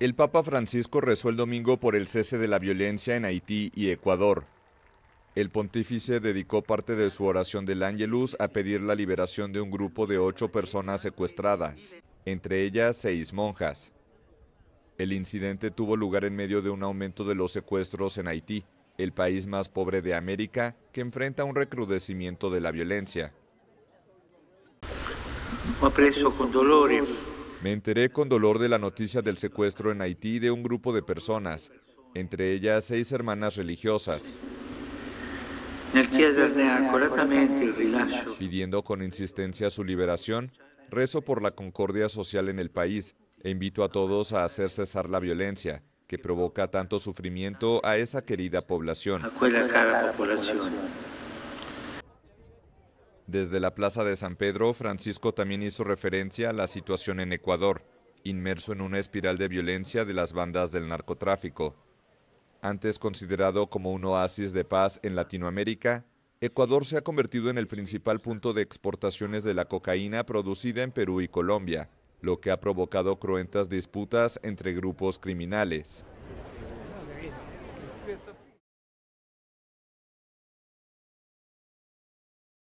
El Papa Francisco rezó el domingo por el cese de la violencia en Haití y Ecuador. El pontífice dedicó parte de su oración del Ángelus a pedir la liberación de un grupo de ocho personas secuestradas, entre ellas seis monjas. El incidente tuvo lugar en medio de un aumento de los secuestros en Haití, el país más pobre de América, que enfrenta un recrudecimiento de la violencia. con me enteré con dolor de la noticia del secuestro en Haití de un grupo de personas, entre ellas seis hermanas religiosas. Pidiendo con insistencia su liberación, rezo por la concordia social en el país e invito a todos a hacer cesar la violencia que provoca tanto sufrimiento a esa querida población. Desde la Plaza de San Pedro, Francisco también hizo referencia a la situación en Ecuador, inmerso en una espiral de violencia de las bandas del narcotráfico. Antes considerado como un oasis de paz en Latinoamérica, Ecuador se ha convertido en el principal punto de exportaciones de la cocaína producida en Perú y Colombia, lo que ha provocado cruentas disputas entre grupos criminales.